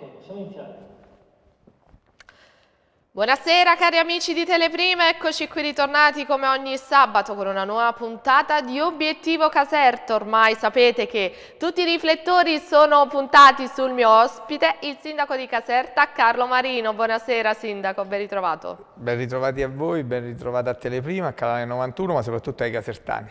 Ok, possiamo iniziare. Buonasera cari amici di Teleprima, eccoci qui ritornati come ogni sabato con una nuova puntata di Obiettivo Caserta. Ormai sapete che tutti i riflettori sono puntati sul mio ospite, il sindaco di Caserta, Carlo Marino. Buonasera sindaco, ben ritrovato. Ben ritrovati a voi, ben ritrovati a Teleprima, a Canale 91, ma soprattutto ai casertani.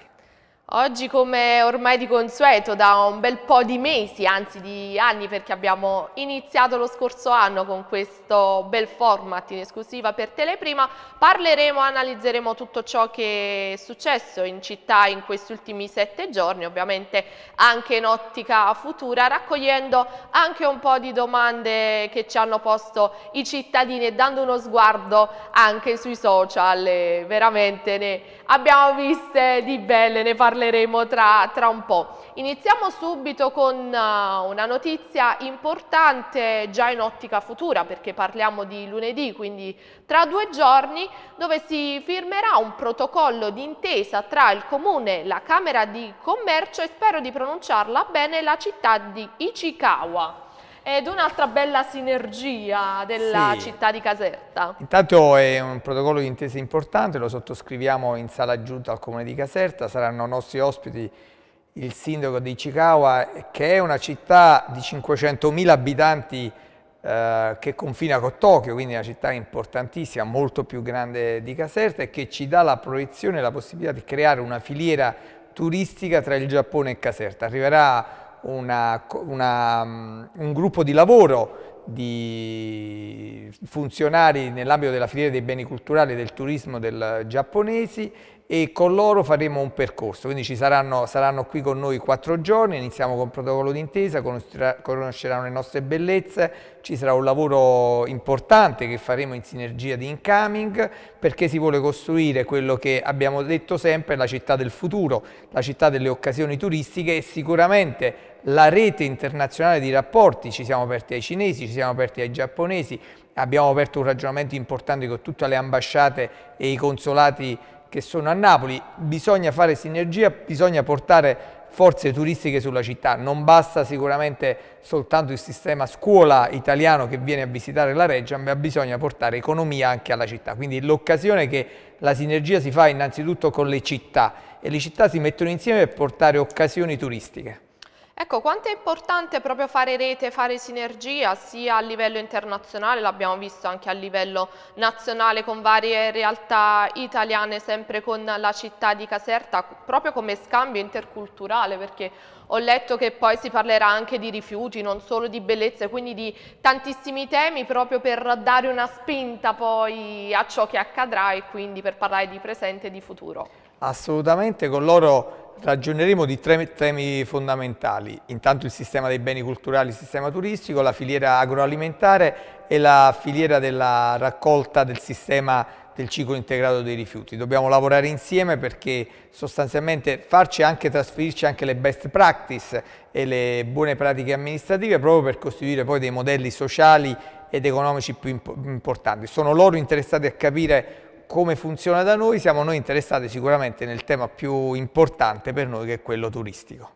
Oggi come ormai di consueto da un bel po' di mesi, anzi di anni perché abbiamo iniziato lo scorso anno con questo bel format in esclusiva per Teleprima, parleremo, analizzeremo tutto ciò che è successo in città in questi ultimi sette giorni, ovviamente anche in ottica futura, raccogliendo anche un po' di domande che ci hanno posto i cittadini e dando uno sguardo anche sui social, veramente ne abbiamo viste di belle, ne parliamo parleremo tra, tra un po'. Iniziamo subito con eh, una notizia importante già in ottica futura perché parliamo di lunedì, quindi tra due giorni dove si firmerà un protocollo d'intesa tra il Comune, la Camera di Commercio e spero di pronunciarla bene, la città di Ichikawa ed un'altra bella sinergia della sì. città di Caserta. Intanto è un protocollo di intesa importante, lo sottoscriviamo in sala giunta al Comune di Caserta, saranno nostri ospiti il sindaco di Cicawa che è una città di 500.000 abitanti eh, che confina con Tokyo, quindi una città importantissima, molto più grande di Caserta e che ci dà la proiezione e la possibilità di creare una filiera turistica tra il Giappone e Caserta. Arriverà una, una, mm, un gruppo di lavoro di funzionari nell'ambito della filiera dei beni culturali e del turismo del giapponesi e con loro faremo un percorso, quindi saranno, saranno, qui con noi quattro giorni, iniziamo con il protocollo d'intesa, conosceranno le nostre bellezze, ci sarà un lavoro importante che faremo in sinergia di Incoming perché si vuole costruire quello che abbiamo detto sempre la città del futuro, la città delle occasioni turistiche e sicuramente la rete internazionale di rapporti, ci siamo aperti ai cinesi, ci siamo aperti ai giapponesi, abbiamo aperto un ragionamento importante con tutte le ambasciate e i consolati che sono a Napoli, bisogna fare sinergia, bisogna portare forze turistiche sulla città, non basta sicuramente soltanto il sistema scuola italiano che viene a visitare la Reggia, ma bisogna portare economia anche alla città, quindi l'occasione che la sinergia si fa innanzitutto con le città e le città si mettono insieme per portare occasioni turistiche. Ecco, quanto è importante proprio fare rete, fare sinergia sia a livello internazionale, l'abbiamo visto anche a livello nazionale con varie realtà italiane, sempre con la città di Caserta, proprio come scambio interculturale, perché ho letto che poi si parlerà anche di rifiuti, non solo di bellezze, quindi di tantissimi temi proprio per dare una spinta poi a ciò che accadrà e quindi per parlare di presente e di futuro. Assolutamente, con loro ragioneremo di tre temi fondamentali, intanto il sistema dei beni culturali, il sistema turistico, la filiera agroalimentare e la filiera della raccolta del sistema del ciclo integrato dei rifiuti. Dobbiamo lavorare insieme perché sostanzialmente farci anche trasferirci anche le best practice e le buone pratiche amministrative proprio per costituire poi dei modelli sociali ed economici più importanti. Sono loro interessati a capire come funziona da noi, siamo noi interessati sicuramente nel tema più importante per noi che è quello turistico.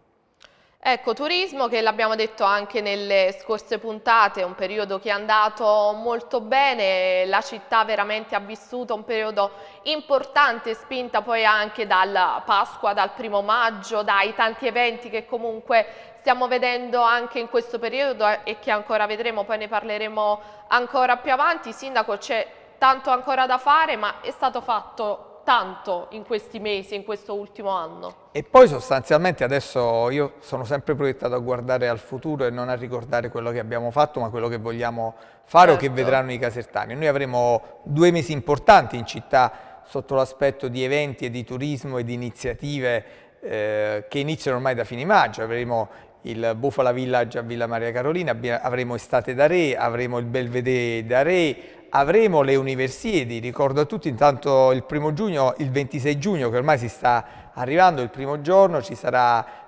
Ecco, turismo che l'abbiamo detto anche nelle scorse puntate, un periodo che è andato molto bene, la città veramente ha vissuto un periodo importante, spinta poi anche dalla Pasqua, dal primo maggio, dai tanti eventi che comunque stiamo vedendo anche in questo periodo e che ancora vedremo, poi ne parleremo ancora più avanti. Sindaco, c'è tanto ancora da fare, ma è stato fatto tanto in questi mesi, in questo ultimo anno. E poi sostanzialmente adesso io sono sempre proiettato a guardare al futuro e non a ricordare quello che abbiamo fatto, ma quello che vogliamo fare certo. o che certo. vedranno i casertani. Noi avremo due mesi importanti in città sotto l'aspetto di eventi e di turismo e di iniziative eh, che iniziano ormai da fine maggio. Avremo il Bufala Village a Villa Maria Carolina, avremo Estate da Re, avremo il Belvedere da Re, avremo le Universiadi, ricordo a tutti intanto il primo giugno, il 26 giugno che ormai si sta arrivando, il primo giorno ci sarà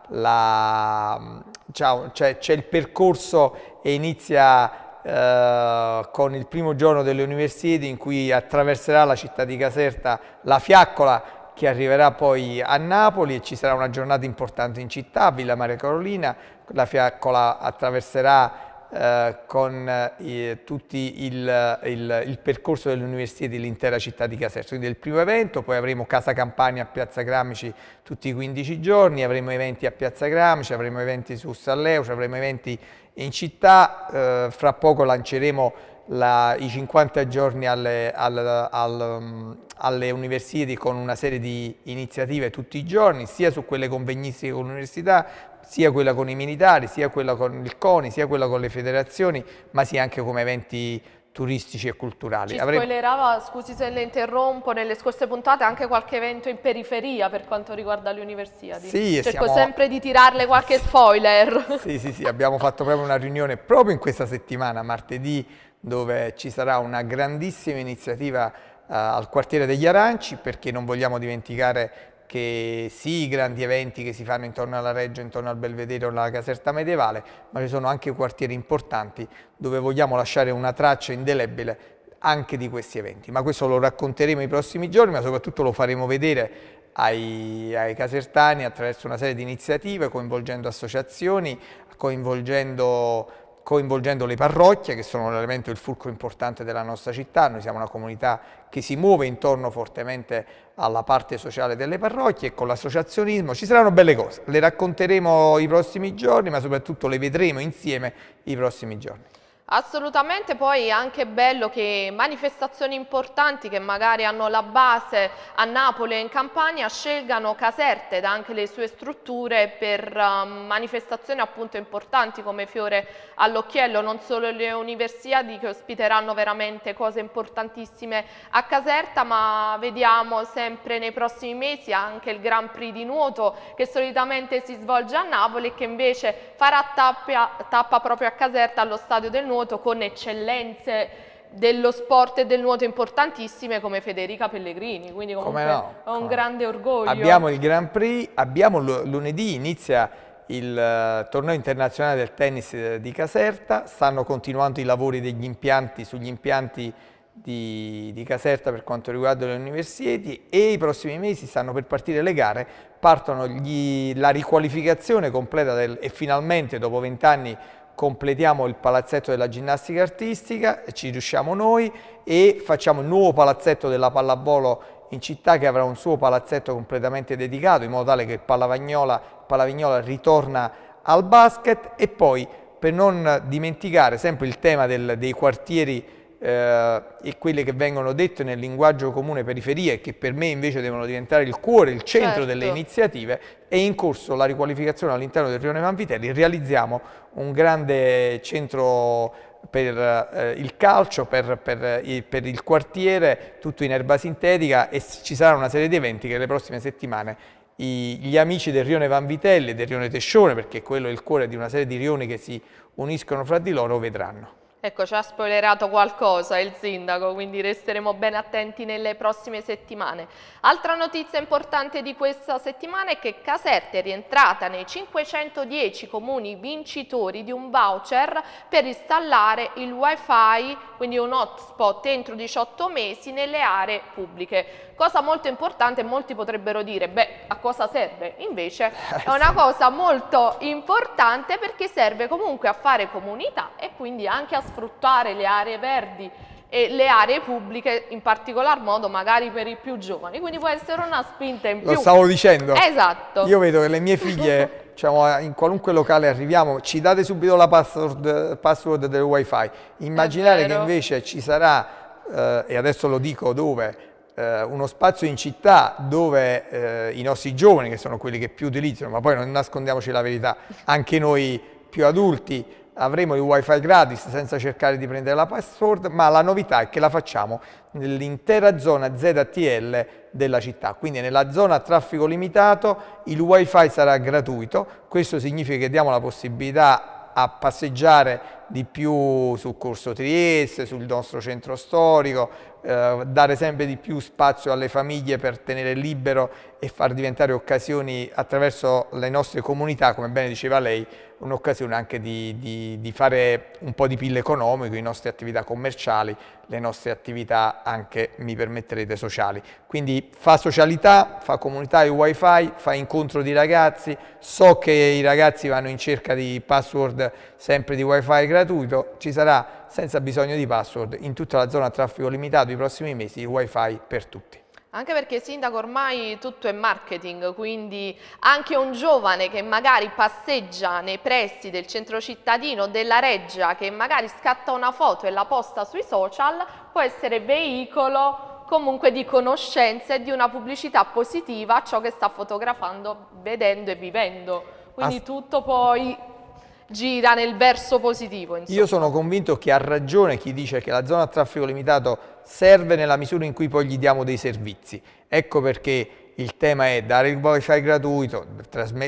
c'è il percorso e inizia eh, con il primo giorno delle Universiadi in cui attraverserà la città di Caserta la fiaccola che arriverà poi a Napoli e ci sarà una giornata importante in città, a Villa Maria Carolina, la fiaccola attraverserà eh, con eh, tutto il, il, il, percorso dell'università e dell'intera città di Caserta, quindi il primo evento, poi avremo Casa Campania a Piazza Gramici tutti i 15 giorni, avremo eventi a Piazza Gramici, avremo eventi su Salleuce, avremo eventi in città, eh, fra poco lanceremo la, i 50 giorni alle, mm, alle, alle, alle università con una serie di iniziative tutti i giorni, sia su quelle convegnistiche con l'università, sia quella con i militari, sia quella con il CONI, sia quella con le federazioni, ma sia anche come eventi turistici e culturali. Ci spoilerava, scusi se le interrompo, nelle scorse puntate anche qualche evento in periferia per quanto riguarda le università. Sì, Cerco siamo... sempre di tirarle qualche spoiler. Sì, sì, sì, abbiamo fatto proprio una riunione proprio in questa settimana, martedì dove ci sarà una grandissima iniziativa eh, al quartiere degli Aranci perché non vogliamo dimenticare che sì, i grandi eventi che si fanno intorno alla Reggio, intorno al Belvedere o alla Caserta Medievale, ma ci sono anche quartieri importanti dove vogliamo lasciare una traccia indelebile anche di questi eventi. Ma questo lo racconteremo i prossimi giorni, ma soprattutto lo faremo vedere ai, ai casertani attraverso una serie di iniziative, coinvolgendo associazioni, coinvolgendo coinvolgendo le parrocchie che sono l'elemento, il fulcro importante della nostra città, noi siamo una comunità che si muove intorno fortemente alla parte sociale delle parrocchie e con l'associazionismo ci saranno belle cose, le racconteremo i prossimi giorni ma soprattutto le vedremo insieme i prossimi giorni. Assolutamente, poi è anche bello che manifestazioni importanti che magari hanno la base a Napoli e in Campania scelgano Caserte ed anche le sue strutture per um, manifestazioni appunto importanti come Fiore all'Occhiello, non solo le Universiadi che ospiteranno veramente cose importantissime a Caserta, ma vediamo sempre nei prossimi mesi anche il Grand Prix di nuoto che solitamente si svolge a Napoli e che invece farà tappa, tappa proprio a Caserta allo Stadio del Nuoto nuoto con eccellenze dello sport e del nuoto importantissime come Federica Pellegrini, quindi comunque no, ho un grande orgoglio. Abbiamo il Grand Prix, abbiamo lunedì inizia il eh, torneo internazionale del tennis eh, di Caserta, stanno continuando i lavori degli impianti sugli impianti di, di Caserta per quanto riguarda le universiti e i prossimi mesi stanno per partire le gare, partono gli, la riqualificazione completa del, e finalmente dopo vent'anni completiamo il palazzetto della ginnastica artistica, ci riusciamo noi e facciamo il nuovo palazzetto della pallavolo in città che avrà un suo palazzetto completamente dedicato in modo tale che il Pallavagnola, Pallavignola ritorna al basket e poi per non dimenticare sempre il tema del, dei quartieri eh, e quelle che vengono dette nel linguaggio comune periferie, che per me invece devono diventare il cuore, il centro certo. delle iniziative, è in corso la riqualificazione all'interno del rione Vanvitelli, realizziamo un grande centro per eh, il calcio, per, per, per, il quartiere, tutto in erba sintetica e ci sarà una serie di eventi che nelle prossime settimane i, gli amici del rione Vanvitelli e del rione Tescione, perché quello è il cuore di una serie di rioni che si uniscono fra di loro, vedranno. Ecco, ci ha spoilerato qualcosa il sindaco, quindi resteremo ben attenti nelle prossime settimane. Altra notizia importante di questa settimana è che Caserta è rientrata nei 510 comuni vincitori di un voucher per installare il wifi, quindi un hotspot entro 18 mesi nelle aree pubbliche cosa molto importante, molti potrebbero dire, beh, a cosa serve? Invece eh, è una cosa molto importante perché serve comunque a fare comunità e quindi anche a sfruttare le aree verdi e le aree pubbliche in particolar modo magari per i più giovani, quindi può essere una spinta in più. Lo stavo dicendo. Esatto. Io vedo che le mie figlie diciamo, in qualunque locale arriviamo, ci date subito la password, password del wifi. Immaginare che invece ci sarà, eh, e adesso lo dico dove, eh, uno spazio in città dove eh, i nostri giovani, che sono quelli che più utilizzano, ma poi non nascondiamoci la verità, anche noi più adulti avremo il wifi gratis senza cercare di prendere la password, ma la novità è che la facciamo nell'intera zona ZTL della città, quindi nella zona a traffico limitato il wifi sarà gratuito, questo significa che diamo la possibilità a passeggiare di più sul corso Trieste, sul nostro centro storico, eh, dare sempre di più spazio alle famiglie per tenere libero e far diventare occasioni attraverso le nostre comunità, come bene diceva lei, un'occasione anche di, di, di, fare un po' di PIL economico, le nostre attività commerciali, le nostre attività anche, mi permetterete, sociali. Quindi fa socialità, fa comunità e wifi, fa incontro di ragazzi, so che i ragazzi vanno in cerca di password sempre di wifi gratuito, ci sarà senza bisogno di password in tutta la zona a traffico limitato i prossimi mesi il wifi per tutti. Anche perché sindaco ormai tutto è marketing, quindi anche un giovane che magari passeggia nei pressi del centro cittadino, della Reggia, che magari scatta una foto e la posta sui social, può essere veicolo comunque di conoscenza e di una pubblicità positiva a ciò che sta fotografando, vedendo e vivendo. Quindi As tutto poi gira nel verso positivo. Insomma. Io sono convinto che ha ragione chi dice che la zona a traffico limitato serve nella misura in cui poi gli diamo dei servizi. Ecco perché il tema è dare il wifi gratuito,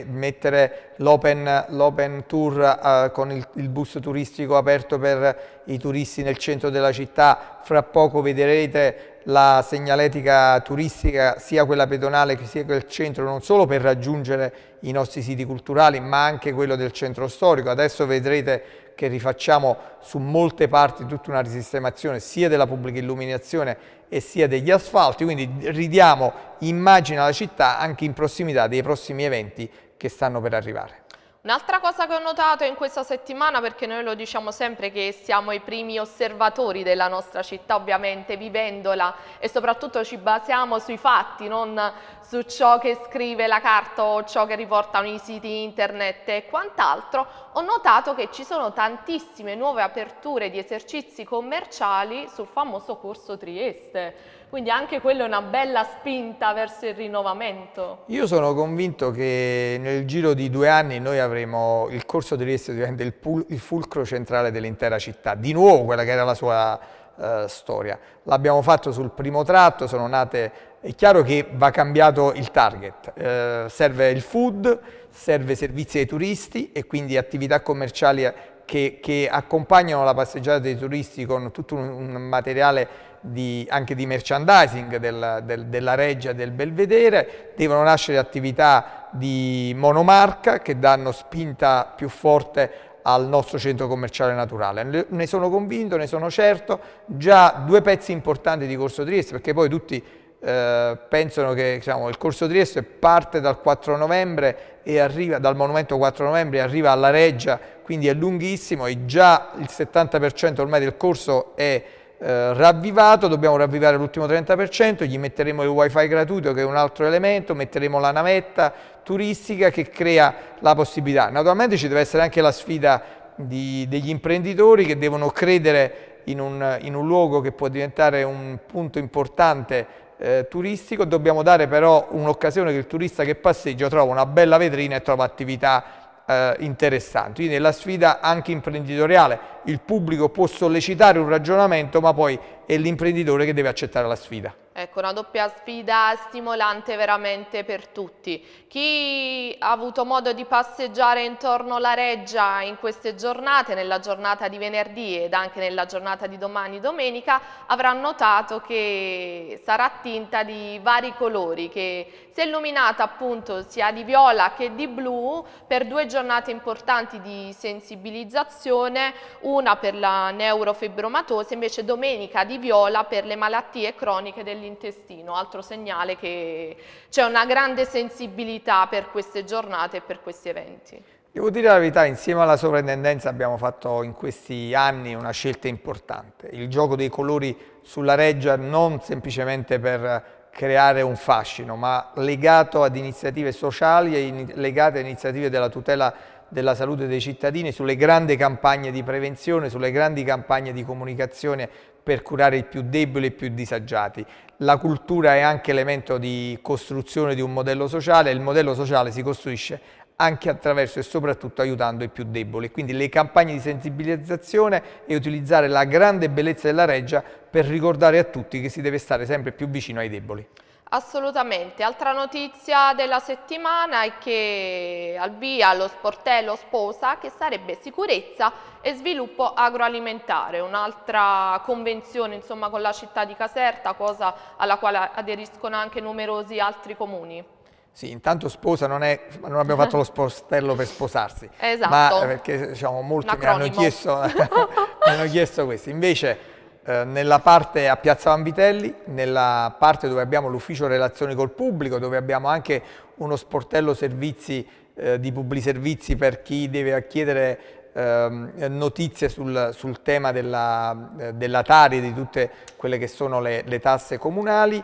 mettere l'open tour eh, con il, il, bus turistico aperto per i turisti nel centro della città, fra poco vedrete la segnaletica turistica sia quella pedonale che sia quel centro non solo per raggiungere i nostri siti culturali ma anche quello del centro storico, adesso vedrete che rifacciamo su molte parti tutta una risistemazione sia della pubblica illuminazione e sia degli asfalti, quindi ridiamo immagine alla città anche in prossimità dei prossimi eventi che stanno per arrivare. Un'altra cosa che ho notato in questa settimana, perché noi lo diciamo sempre che siamo i primi osservatori della nostra città, ovviamente vivendola e soprattutto ci basiamo sui fatti, non su ciò che scrive la carta o ciò che riportano i siti internet e quant'altro, ho notato che ci sono tantissime nuove aperture di esercizi commerciali sul famoso corso Trieste quindi anche quella è una bella spinta verso il rinnovamento. Io sono convinto che nel giro di due anni noi avremo il corso degli studenti, il, il fulcro centrale dell'intera città, di nuovo quella che era la sua eh, storia. L'abbiamo fatto sul primo tratto, sono nate è chiaro che va cambiato il target, eh, serve il food, serve servizi ai turisti e quindi attività commerciali che, che accompagnano la passeggiata dei turisti con tutto un, un materiale di, anche di merchandising della, del, della Reggia del Belvedere, devono nascere attività di monomarca che danno spinta più forte al nostro centro commerciale naturale. Ne sono convinto, ne sono certo, già due pezzi importanti di Corso Trieste, perché poi tutti eh, pensano che diciamo, il Corso Trieste parte dal 4 novembre e arriva dal monumento 4 novembre e arriva alla Reggia, quindi è lunghissimo e già il 70% ormai del corso è eh, ravvivato, dobbiamo ravvivare l'ultimo 30%, gli metteremo il wifi gratuito che è un altro elemento, metteremo la navetta turistica che crea la possibilità. Naturalmente ci deve essere anche la sfida di, degli imprenditori che devono credere in un, in un luogo che può diventare un punto importante eh, turistico, dobbiamo dare però un'occasione che il turista che passeggia trova una bella vetrina e trova attività eh, interessanti. Quindi è la sfida anche imprenditoriale, il pubblico può sollecitare un ragionamento, ma poi è l'imprenditore che deve accettare la sfida. Ecco, una doppia sfida stimolante veramente per tutti. Chi ha avuto modo di passeggiare intorno alla Reggia in queste giornate, nella giornata di venerdì ed anche nella giornata di domani domenica, avrà notato che sarà tinta di vari colori, che si è illuminata appunto sia di viola che di blu per due giornate importanti di sensibilizzazione, una per la neurofibromatose, invece domenica di viola per le malattie croniche dell'intestino, altro segnale che c'è una grande sensibilità per queste giornate e per questi eventi. Devo dire la verità, insieme alla sovrintendenza abbiamo fatto in questi anni una scelta importante, il gioco dei colori sulla reggia non semplicemente per creare un fascino, ma legato ad iniziative sociali e in, legate a iniziative della tutela della salute dei cittadini, sulle grandi campagne di prevenzione, sulle grandi campagne di comunicazione per curare i più deboli e i più disagiati. La cultura è anche elemento di costruzione di un modello sociale e il modello sociale si costruisce anche attraverso e soprattutto aiutando i più deboli. Quindi le campagne di sensibilizzazione e utilizzare la grande bellezza della Reggia per ricordare a tutti che si deve stare sempre più vicino ai deboli. Assolutamente, altra notizia della settimana è che al via lo sportello sposa che sarebbe sicurezza e sviluppo agroalimentare, un'altra convenzione insomma, con la città di Caserta, cosa alla quale aderiscono anche numerosi altri comuni. Sì, intanto sposa non è, non abbiamo fatto lo sportello per sposarsi, esatto. ma eh, perché diciamo, molti mi hanno, chiesto, mi hanno chiesto questo, invece eh, nella parte a Piazza Vanvitelli, nella parte dove abbiamo l'ufficio relazioni col pubblico, dove abbiamo anche uno sportello servizi eh, di pubbliservizi per chi deve chiedere eh, notizie sul, sul tema della, eh, della, Tari e di tutte quelle che sono le, le tasse comunali.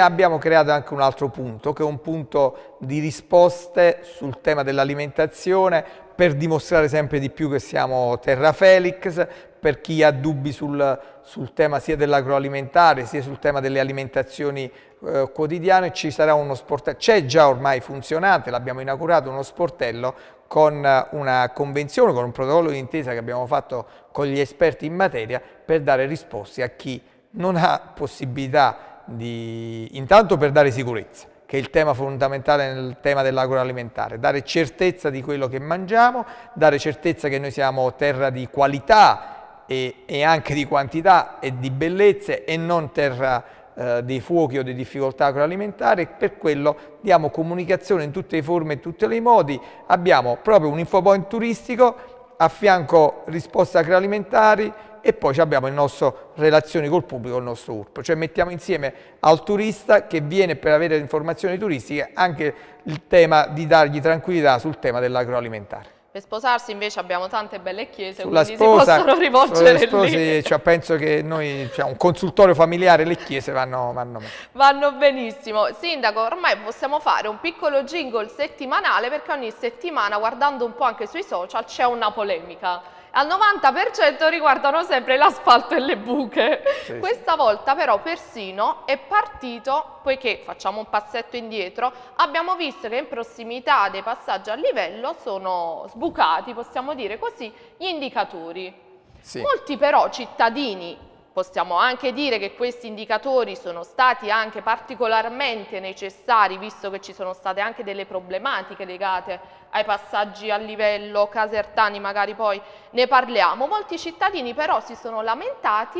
abbiamo creato anche un altro punto, che è un punto di risposte sul tema dell'alimentazione, per dimostrare sempre di più che siamo terra felix, per chi ha dubbi sul, sul tema sia dell'agroalimentare sia sul tema delle alimentazioni eh, quotidiane, ci sarà uno sportello, c'è già ormai funzionante, l'abbiamo inaugurato uno sportello con eh, una convenzione, con un protocollo di intesa che abbiamo fatto con gli esperti in materia per dare risposte a chi non ha possibilità di, intanto per dare sicurezza, che è il tema fondamentale nel tema dell'agroalimentare, dare certezza di quello che mangiamo, dare certezza che noi siamo terra di qualità e, e, anche di quantità e di bellezze e non terra eh, dei fuochi o di difficoltà agroalimentari, per quello diamo comunicazione in tutte le forme e in tutti i modi, abbiamo proprio un infopoint turistico, a fianco risposte agroalimentari e poi abbiamo il nostro relazioni col pubblico, il nostro URP, cioè mettiamo insieme al turista che viene per avere informazioni turistiche anche il tema di dargli tranquillità sul tema dell'agroalimentare. Per sposarsi invece abbiamo tante belle chiese, sulla quindi sposa, si possono rivolgere sposi, lì. Cioè, penso che noi, cioè, un consultorio familiare, le chiese vanno, vanno bene. Vanno benissimo. Sindaco, ormai possiamo fare un piccolo jingle settimanale perché ogni settimana, guardando un po' anche sui social, c'è una polemica al 90% riguardano sempre l'asfalto e le buche. Sì, Questa sì. volta però persino è partito, poiché facciamo un passetto indietro, abbiamo visto che in prossimità dei passaggi a livello sono sbucati, possiamo dire così, gli indicatori. Sì. Molti però cittadini Possiamo anche dire che questi indicatori sono stati anche particolarmente necessari, visto che ci sono state anche delle problematiche legate ai passaggi a livello casertani, magari poi ne parliamo. Molti cittadini però si sono lamentati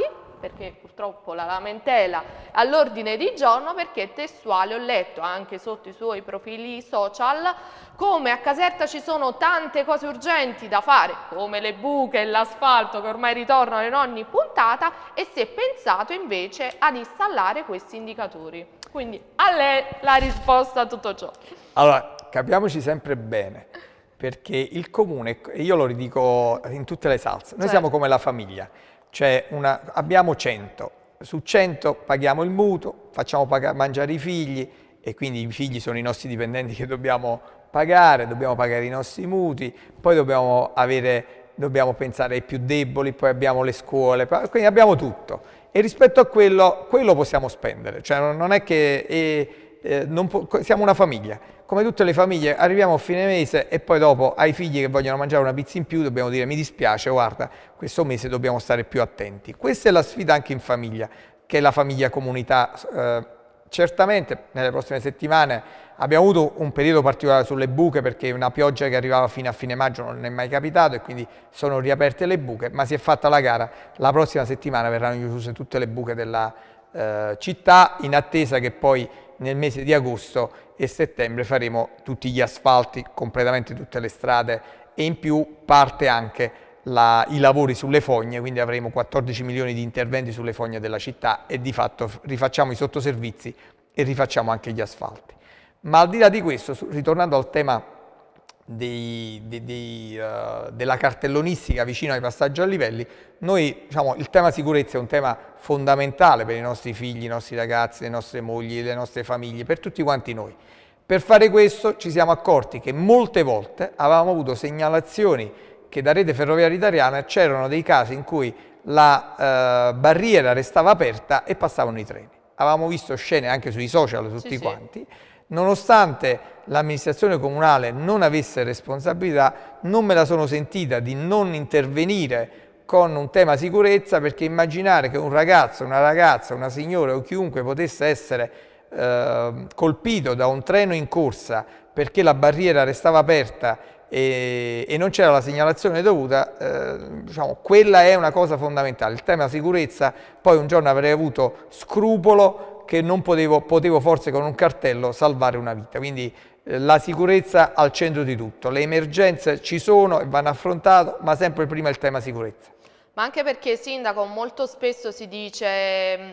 perché purtroppo la lamentela all'ordine di giorno perché testuale ho letto anche sotto i suoi profili social come a Caserta ci sono tante cose urgenti da fare come le buche e l'asfalto che ormai ritornano in ogni puntata e si è pensato invece ad installare questi indicatori. Quindi a lei la risposta a tutto ciò. Allora, capiamoci sempre bene perché il comune, io lo ridico in tutte le salse, noi certo. siamo come la famiglia, una, abbiamo 100, su 100 paghiamo il mutuo, facciamo pagare, mangiare i figli e quindi i figli sono i nostri dipendenti che dobbiamo pagare, dobbiamo pagare i nostri mutui, poi dobbiamo, avere, dobbiamo pensare ai più deboli, poi abbiamo le scuole, quindi abbiamo tutto. E rispetto a quello, quello possiamo spendere, cioè non è che... E, eh, siamo una famiglia, come tutte le famiglie arriviamo a fine mese e poi dopo ai figli che vogliono mangiare una pizza in più dobbiamo dire mi dispiace, guarda, questo mese dobbiamo stare più attenti. Questa è la sfida anche in famiglia, che è la famiglia comunità. Eh, certamente nelle prossime settimane abbiamo avuto un periodo particolare sulle buche perché una pioggia che arrivava fino a fine maggio non è mai capitato e quindi sono riaperte le buche, ma si è fatta la gara, la prossima settimana verranno chiuse tutte le buche della eh, città in attesa che poi nel mese di agosto e settembre faremo tutti gli asfalti, completamente tutte le strade e in più parte anche la, i lavori sulle fogne, quindi avremo 14 milioni di interventi sulle fogne della città e di fatto rifacciamo i sottoservizi e rifacciamo anche gli asfalti. Ma al di là di questo, ritornando al tema dei, dei, dei, uh, della cartellonistica vicino ai passaggi a livelli, noi, diciamo, il tema sicurezza è un tema fondamentale per i nostri figli, i nostri ragazzi, le nostre mogli, le nostre famiglie, per tutti quanti noi. Per fare questo ci siamo accorti che molte volte avevamo avuto segnalazioni che da rete ferroviaria italiana c'erano dei casi in cui la uh, barriera restava aperta e passavano i treni. Avevamo visto scene anche sui social tutti sì, quanti. Sì Nonostante l'amministrazione comunale non avesse responsabilità, non me la sono sentita di non intervenire con un tema sicurezza perché immaginare che un ragazzo, una ragazza, una signora o chiunque potesse essere eh, colpito da un treno in corsa perché la barriera restava aperta e, e non c'era la segnalazione dovuta, eh, diciamo, quella è una cosa fondamentale. Il tema sicurezza, poi un giorno avrei avuto scrupolo che non potevo, potevo forse con un cartello salvare una vita. Quindi eh, la sicurezza al centro di tutto. Le emergenze ci sono e vanno affrontate, ma sempre prima il tema sicurezza. Ma anche perché, Sindaco, molto spesso si dice, mm,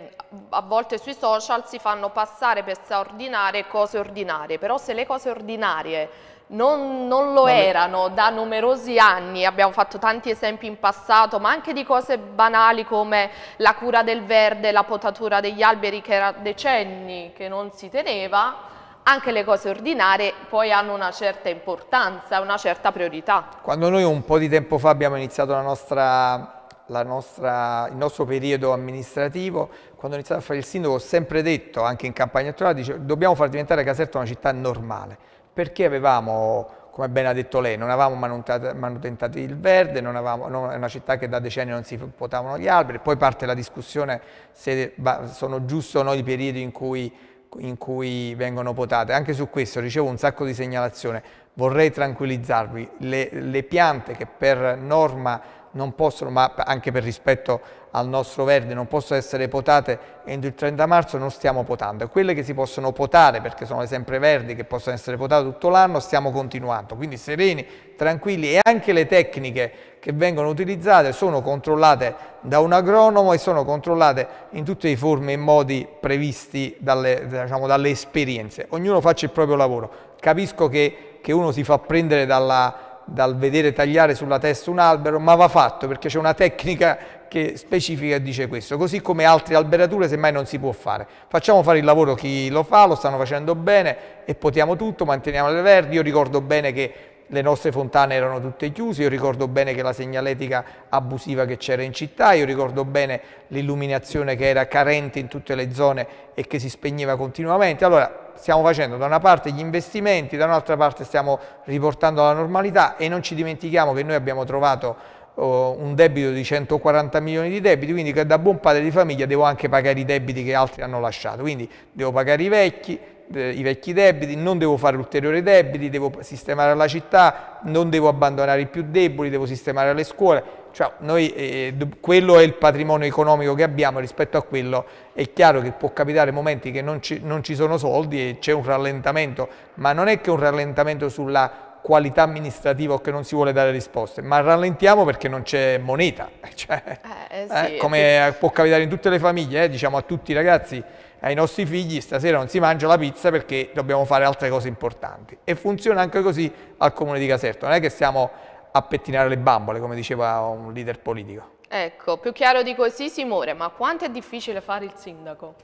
a volte sui social si fanno passare per straordinarie cose ordinarie, però se le cose ordinarie non, non lo Vabbè. erano da numerosi anni, abbiamo fatto tanti esempi in passato, ma anche di cose banali come la cura del verde, la potatura degli alberi che era decenni che non si teneva, anche le cose ordinarie poi hanno una certa importanza, una certa priorità. Quando noi un po' di tempo fa abbiamo iniziato la nostra nostra, il nostro periodo amministrativo, quando ho iniziato a fare il sindaco ho sempre detto, anche in campagna elettorale, dobbiamo far diventare Caserta una città normale perché avevamo, come ben ha detto lei, non avevamo manutentato il verde, avevamo, non, è una città che da decenni non si potavano gli alberi, poi parte la discussione se sono giusti o no i periodi in cui, in cui vengono potate. Anche su questo ricevo un sacco di segnalazioni. Vorrei tranquillizzarvi, le, le piante che per norma non possono, ma anche per rispetto al nostro verde, non possono essere potate entro il 30 marzo, non stiamo potando. Quelle che si possono potare, perché sono sempre verdi, che possono essere potate tutto l'anno, stiamo continuando. Quindi sereni, tranquilli e anche le tecniche che vengono utilizzate sono controllate da un agronomo e sono controllate in tutte le forme e modi previsti dalle, diciamo, dalle esperienze. Ognuno faccia il proprio lavoro. Capisco che, che uno si fa prendere dalla dal vedere tagliare sulla testa un albero, ma va fatto perché c'è una tecnica che specifica e dice questo, così come altre alberature semmai non si può fare. Facciamo fare il lavoro chi lo fa, lo stanno facendo bene e potiamo tutto, manteniamo le verdi. Io ricordo bene che le nostre fontane erano tutte chiuse, io ricordo bene che la segnaletica abusiva che c'era in città, io ricordo bene l'illuminazione che era carente in tutte le zone e che si spegneva continuamente. Allora stiamo facendo da una parte gli investimenti, da un'altra parte stiamo riportando alla normalità e non ci dimentichiamo che noi abbiamo trovato oh, un debito di 140 milioni di debiti, quindi che da buon padre di famiglia devo anche pagare i debiti che altri hanno lasciato, quindi devo pagare i vecchi, eh, i vecchi debiti, non devo fare ulteriori debiti, devo sistemare la città, non devo abbandonare i più deboli, devo sistemare le scuole. Cioè, noi, eh, quello è il patrimonio economico che abbiamo rispetto a quello. È chiaro che può capitare momenti che non ci, non ci sono soldi e c'è un rallentamento, ma non è che un rallentamento sulla qualità amministrativa o che non si vuole dare risposte, ma rallentiamo perché non c'è moneta, cioè, eh, eh, eh sì, eh, come sì. può capitare in tutte le famiglie, eh, diciamo a tutti i ragazzi, ai nostri figli stasera non si mangia la pizza perché dobbiamo fare altre cose importanti. E funziona anche così al comune di Caserta, non è che stiamo a pettinare le bambole, come diceva un leader politico. Ecco, più chiaro di così si muore, ma quanto è difficile fare il sindaco?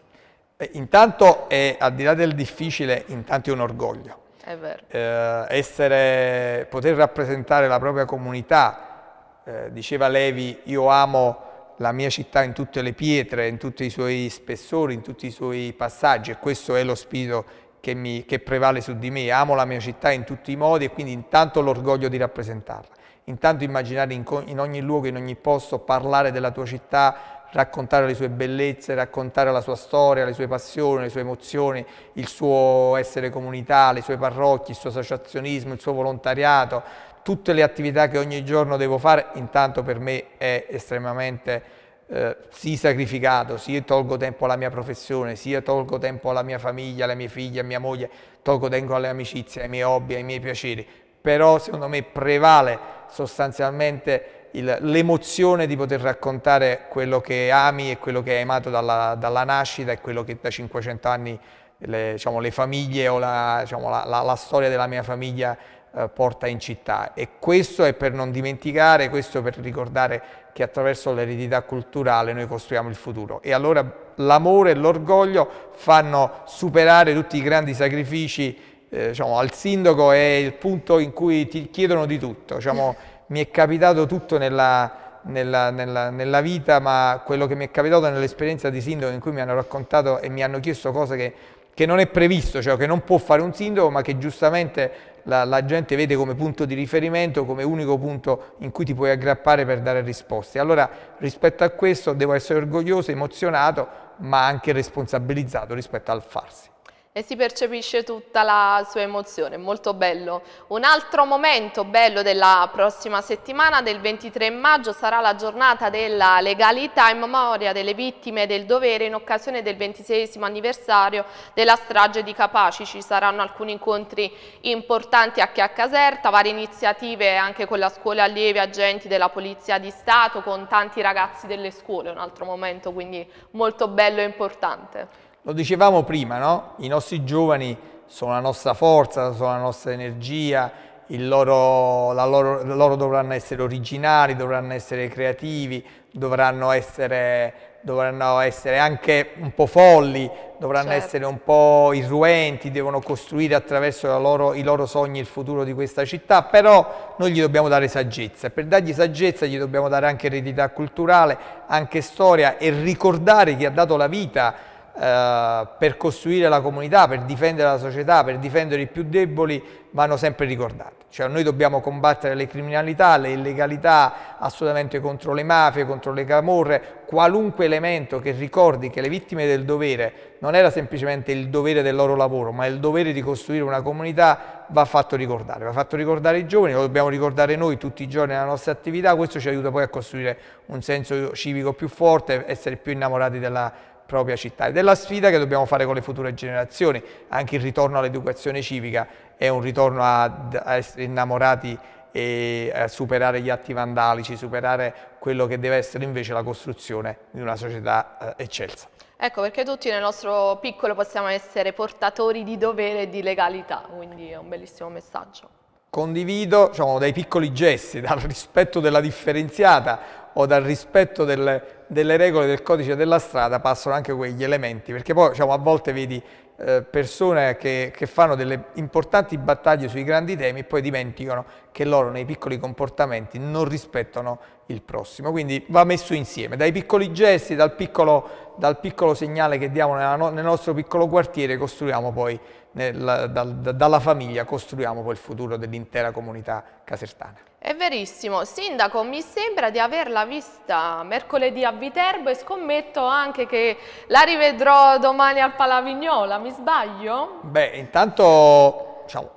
Eh, intanto, è, al di là del difficile, intanto è un orgoglio. È vero. Eh, essere, poter rappresentare la propria comunità, eh, diceva Levi, io amo la mia città in tutte le pietre, in tutti i suoi spessori, in tutti i suoi passaggi e questo è lo spirito che, mi, che prevale su di me. Amo la mia città in tutti i modi e quindi intanto l'orgoglio di rappresentarla. Intanto immaginare in, in ogni luogo, in ogni posto, parlare della tua città, raccontare le sue bellezze, raccontare la sua storia, le sue passioni, le sue emozioni, il suo essere comunità, le sue parrocchie, il suo associazionismo, il suo volontariato, tutte le attività che ogni giorno devo fare, intanto per me è estremamente eh, sì sacrificato, sì tolgo tempo alla mia professione, sì tolgo tempo alla mia famiglia, alle mie figlie, a mia moglie, tolgo tempo alle amicizie, ai miei hobby, ai miei piaceri, però secondo me prevale sostanzialmente l'emozione di poter raccontare quello che ami e quello che hai amato dalla, dalla nascita e quello che da 500 anni le, diciamo, le famiglie o la, diciamo, la, la, la storia della mia famiglia eh, porta in città. E questo è per non dimenticare, questo per ricordare che attraverso l'eredità culturale noi costruiamo il futuro. E allora l'amore e l'orgoglio fanno superare tutti i grandi sacrifici eh, diciamo, al sindaco è il punto in cui ti chiedono di tutto. Diciamo, mi è capitato tutto nella, nella, nella, nella, vita, ma quello che mi è capitato nell'esperienza di sindaco in cui mi hanno raccontato e mi hanno chiesto cose che, che non è previsto, cioè che non può fare un sindaco, ma che giustamente la, la gente vede come punto di riferimento, come unico punto in cui ti puoi aggrappare per dare risposte. Allora rispetto a questo devo essere orgoglioso, emozionato, ma anche responsabilizzato rispetto al farsi e si percepisce tutta la sua emozione, molto bello. Un altro momento bello della prossima settimana, del 23 maggio, sarà la giornata della legalità in memoria delle vittime del dovere in occasione del 26 anniversario della strage di Capaci. Ci saranno alcuni incontri importanti anche a Caserta, varie iniziative anche con la scuola allievi, agenti della Polizia di Stato, con tanti ragazzi delle scuole, un altro momento quindi molto bello e importante. Lo dicevamo prima, no? I nostri giovani sono la nostra forza, sono la nostra energia, loro, la loro, loro, dovranno essere originali, dovranno essere creativi, dovranno essere, dovranno essere anche un po' folli, dovranno certo. essere un po' irruenti, devono costruire attraverso loro, i loro sogni il futuro di questa città, però noi gli dobbiamo dare saggezza. Per dargli saggezza gli dobbiamo dare anche eredità culturale, anche storia e ricordare chi ha dato la vita a eh, per costruire la comunità, per difendere la società, per difendere i più deboli, vanno sempre ricordate. Cioè noi dobbiamo combattere le criminalità, le illegalità, assolutamente contro le mafie, contro le camorre, qualunque elemento che ricordi che le vittime del dovere non era semplicemente il dovere del loro lavoro, ma il dovere di costruire una comunità va fatto ricordare, va fatto ricordare i giovani, lo dobbiamo ricordare noi tutti i giorni nella nostra attività, questo ci aiuta poi a costruire un senso civico più forte, essere più innamorati della comunità propria città ed è la sfida che dobbiamo fare con le future generazioni, anche il ritorno all'educazione civica è un ritorno a, a essere innamorati e a superare gli atti vandalici, superare quello che deve essere invece la costruzione di una società eh, eccelsa. Ecco, perché tutti nel nostro piccolo possiamo essere portatori di dovere e di legalità, quindi è un bellissimo messaggio condivido diciamo, dai piccoli gesti, dal rispetto della differenziata o dal rispetto del, delle regole del codice della strada passano anche quegli elementi, perché poi diciamo, a volte vedi eh, persone che, che, fanno delle importanti battaglie sui grandi temi e poi dimenticano che loro nei piccoli comportamenti non rispettano il prossimo, quindi va messo insieme, dai piccoli gesti, dal piccolo, dal piccolo segnale che diamo no, nel nostro piccolo quartiere costruiamo poi nella, dal, dalla famiglia costruiamo poi il futuro dell'intera comunità casertana. È verissimo. Sindaco, mi sembra di averla vista mercoledì a Viterbo e scommetto anche che la rivedrò domani al Palavignola, mi sbaglio? Beh, intanto diciamo,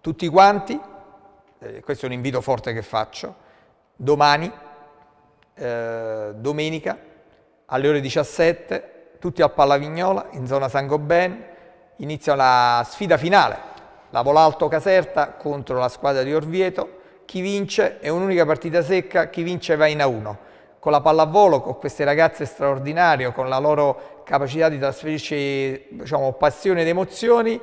tutti quanti, eh, questo è un invito forte che faccio, domani, eh, domenica, alle ore 17, tutti al Palavignola, in zona San Goben, inizia la sfida finale, la Volalto Caserta contro la squadra di Orvieto, chi vince è un'unica partita secca, chi vince va in A1. Con la pallavolo, con queste ragazze straordinarie, con la loro capacità di trasferirci diciamo, passione ed emozioni,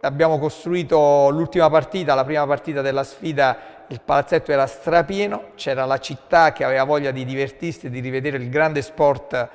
abbiamo costruito l'ultima partita, la prima partita della sfida, il palazzetto era strapieno, c'era la città che aveva voglia di divertirsi e di rivedere il grande sport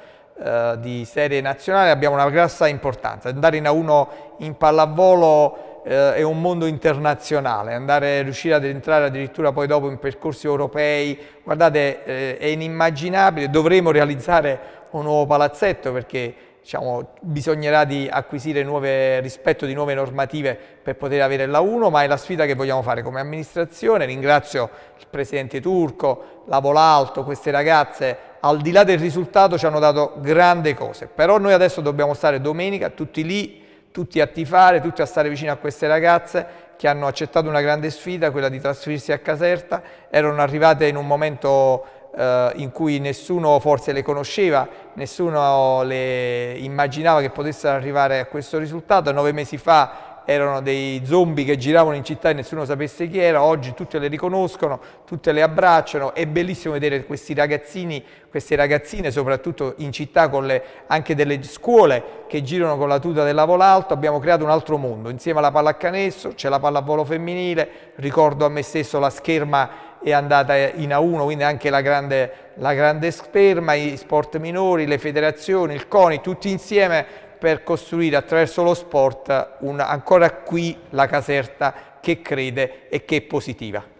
eh, di serie nazionale abbiamo una grossa importanza. Andare in A1 in pallavolo eh, è un mondo internazionale, andare, riuscire ad entrare addirittura poi dopo in percorsi europei, guardate eh, è inimmaginabile, dovremo realizzare un nuovo palazzetto perché diciamo, bisognerà di acquisire nuove, rispetto di nuove normative per poter avere la 1, ma è la sfida che vogliamo fare come amministrazione. Ringrazio il Presidente Turco, la Volalto, queste ragazze, al di là del risultato ci hanno dato grandi cose, però noi adesso dobbiamo stare domenica tutti lì, tutti a tifare, tutti a stare vicino a queste ragazze che hanno accettato una grande sfida, quella di trasferirsi a Caserta, erano arrivate in un momento eh, in cui nessuno forse le conosceva, nessuno le immaginava che potessero arrivare a questo risultato. Nove mesi fa erano dei zombie che giravano in città e nessuno sapesse chi era, oggi tutte le riconoscono, tutte le abbracciano, è bellissimo vedere questi ragazzini, queste ragazzine soprattutto in città con le, anche delle scuole che girano con la tuta della Volalto, abbiamo creato un altro mondo, insieme alla pallacanestro c'è la pallavolo femminile, ricordo a me stesso la scherma è andata in A1, quindi anche la grande, la grande sperma, i sport minori, le federazioni, il CONI, tutti insieme per costruire attraverso lo sport una, ancora qui la caserta che crede e che è positiva.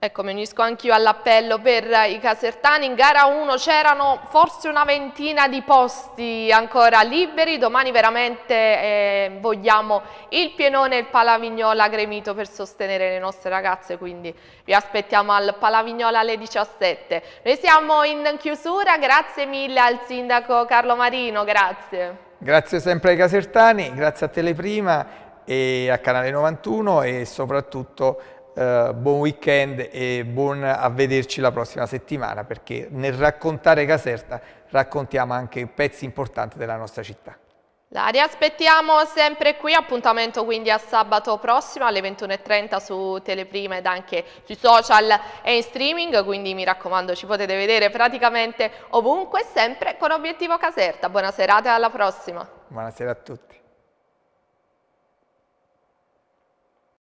Ecco, mi unisco anch'io all'appello per i casertani. In gara 1 c'erano forse una ventina di posti ancora liberi. Domani veramente eh, vogliamo il pienone e il Palavignola gremito per sostenere le nostre ragazze, quindi vi aspettiamo al Palavignola alle 17. Noi siamo in chiusura, grazie mille al sindaco Carlo Marino, grazie. Grazie sempre ai casertani, grazie a Teleprima e a Canale 91 e soprattutto a eh, buon weekend e buon avvederci la prossima settimana perché nel raccontare Caserta raccontiamo anche pezzi importanti della nostra città. La riaspettiamo sempre qui, appuntamento quindi a sabato prossimo alle 21.30 su Teleprima ed anche sui social e in streaming, quindi mi raccomando ci potete vedere praticamente ovunque, sempre con Obiettivo Caserta. Buona serata e alla prossima. Buonasera a tutti.